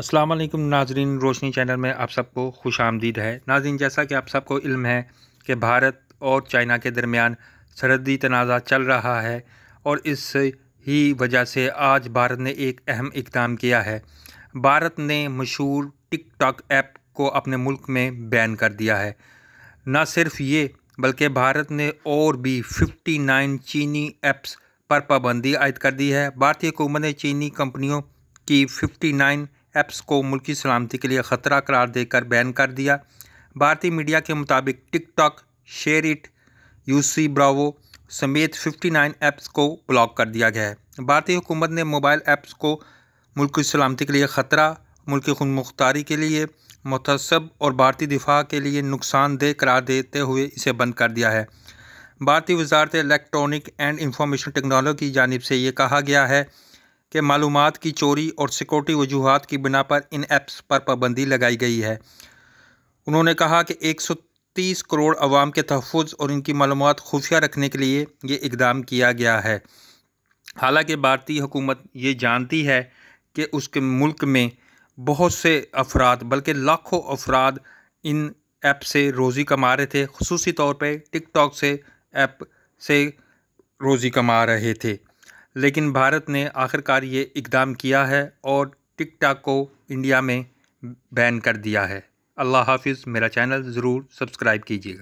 अस्सलाम वालेकुम नाजरीन रोशनी चैनल में आप सबको खुश आमदीद है नाजरीन जैसा कि आप सबको इल्म है कि भारत और चाइना के दरमियान सरहदी तनाज़ा चल रहा है और इस ही वजह से आज भारत ने एक अहम इकदाम किया है भारत ने मशहूर टिक ऐप को अपने मुल्क में बैन कर दिया है न सिर्फ ये बल्कि भारत ने और भी 59 चीनी ऐप्स पर पाबंदी आयद कर दी है भारतीय हुकूमत ने चीनी कंपनियों की 59 ऐप्स को मुल्की सलामती के लिए ख़तरा करार देकर बैन कर दिया भारतीय मीडिया के मुताबिक TikTok SHAREit UC browser समेत 59 ऐप्स को ब्लॉक कर दिया गया है भारतीय हुकूमत ने मोबाइल ऐप्स को मुल्क सलामती के लिए ख़तरा मुल्क की खुद मुख्तारी के लिए मतसब और भारतीय दिफा के लिए नुकसानदेह करार देते हुए इसे बंद कर दिया है भारतीय वजारत इलेक्ट्रॉनिक एंड इंफॉर्मेशन टेक्नोलॉजी की जानब से ये कहा गया है के मालूम की चोरी और सिक्योरिटी वजूहत की बिना पर इन ऐप्स पर पाबंदी लगाई गई है उन्होंने कहा कि 130 करोड़ अवाम के तहफ़ और इनकी मालूम खुफिया रखने के लिए ये इकदाम किया गया है हालांकि भारतीय हुकूमत ये जानती है कि उसके मुल्क में बहुत से अफराद बल्कि लाखों अफराद इन ऐप से रोज़ी कमा रहे थे खसूस तौर पर टिकट से ऐप से रोज़ी कमा रहे थे लेकिन भारत ने आखिरकार ये इकदाम किया है और टिकटॉक को इंडिया में बैन कर दिया है अल्लाह हाफिज़ मेरा चैनल ज़रूर सब्सक्राइब कीजिएगा